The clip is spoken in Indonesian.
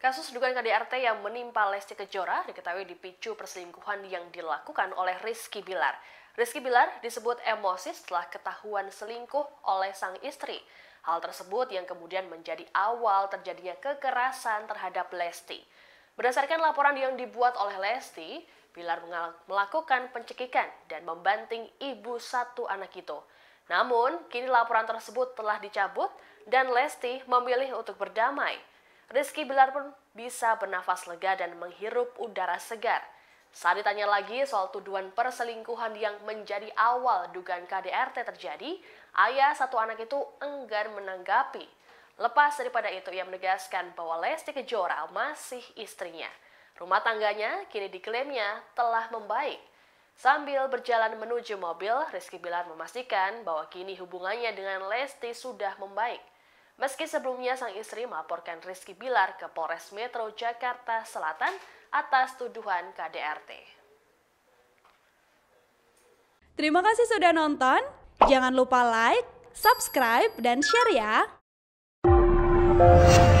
Kasus dugaan KDRT yang menimpa Lesti Kejora diketahui dipicu perselingkuhan yang dilakukan oleh Rizky Bilar. Rizky Bilar disebut emosi setelah ketahuan selingkuh oleh sang istri. Hal tersebut yang kemudian menjadi awal terjadinya kekerasan terhadap Lesti. Berdasarkan laporan yang dibuat oleh Lesti, Bilar melakukan pencekikan dan membanting ibu satu anak itu. Namun, kini laporan tersebut telah dicabut dan Lesti memilih untuk berdamai. Rizky Bilar pun bisa bernafas lega dan menghirup udara segar. Saat ditanya lagi soal tuduhan perselingkuhan yang menjadi awal dugaan KDRT terjadi, ayah satu anak itu enggan menanggapi. Lepas daripada itu, ia menegaskan bahwa Lesti Kejora masih istrinya. Rumah tangganya kini diklaimnya telah membaik. Sambil berjalan menuju mobil, Rizky Bilar memastikan bahwa kini hubungannya dengan Lesti sudah membaik. Meski sebelumnya sang istri melaporkan Rizky Bilar ke Polres Metro Jakarta Selatan atas tuduhan KDRT. Terima kasih sudah nonton. Jangan lupa like, subscribe, dan share ya.